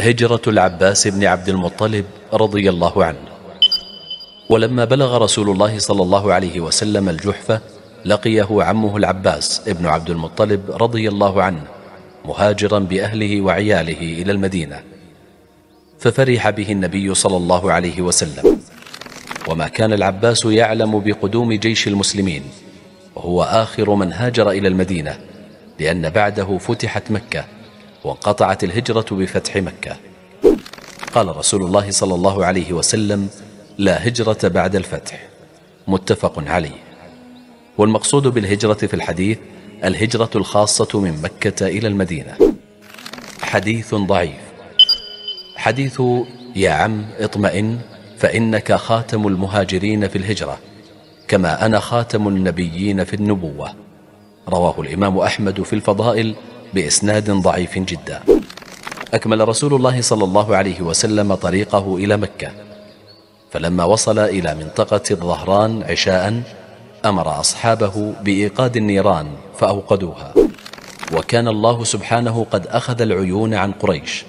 هجرة العباس بن عبد المطلب رضي الله عنه ولما بلغ رسول الله صلى الله عليه وسلم الجحفة لقيه عمه العباس ابن عبد المطلب رضي الله عنه مهاجرا بأهله وعياله إلى المدينة ففرح به النبي صلى الله عليه وسلم وما كان العباس يعلم بقدوم جيش المسلمين وهو آخر من هاجر إلى المدينة لأن بعده فتحت مكة وانقطعت الهجرة بفتح مكة قال رسول الله صلى الله عليه وسلم لا هجرة بعد الفتح متفق عليه والمقصود بالهجرة في الحديث الهجرة الخاصة من مكة إلى المدينة حديث ضعيف حديث يا عم اطمئن فإنك خاتم المهاجرين في الهجرة كما أنا خاتم النبيين في النبوة رواه الإمام أحمد في الفضائل بإسناد ضعيف جدا أكمل رسول الله صلى الله عليه وسلم طريقه إلى مكة فلما وصل إلى منطقة الظهران عشاء أمر أصحابه بإيقاد النيران فأوقدوها وكان الله سبحانه قد أخذ العيون عن قريش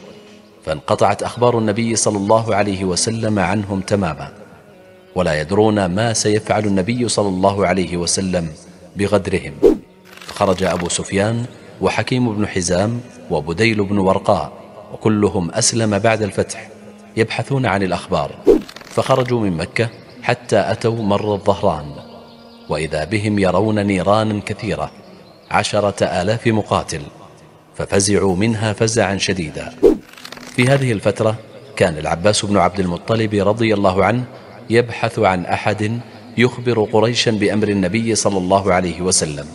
فانقطعت أخبار النبي صلى الله عليه وسلم عنهم تماما ولا يدرون ما سيفعل النبي صلى الله عليه وسلم بغدرهم خرج أبو سفيان وحكيم بن حزام وبديل بن ورقاء وكلهم أسلم بعد الفتح يبحثون عن الأخبار فخرجوا من مكة حتى أتوا مر الظهران وإذا بهم يرون نيران كثيرة عشرة آلاف مقاتل ففزعوا منها فزعا شديدا في هذه الفترة كان العباس بن عبد المطلب رضي الله عنه يبحث عن أحد يخبر قريشا بأمر النبي صلى الله عليه وسلم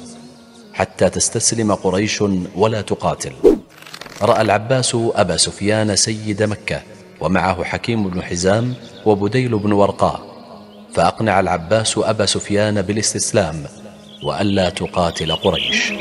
حتى تستسلم قريش ولا تقاتل رأى العباس أبا سفيان سيد مكة ومعه حكيم بن حزام وبديل بن ورقاء فأقنع العباس أبا سفيان بالاستسلام وألا تقاتل قريش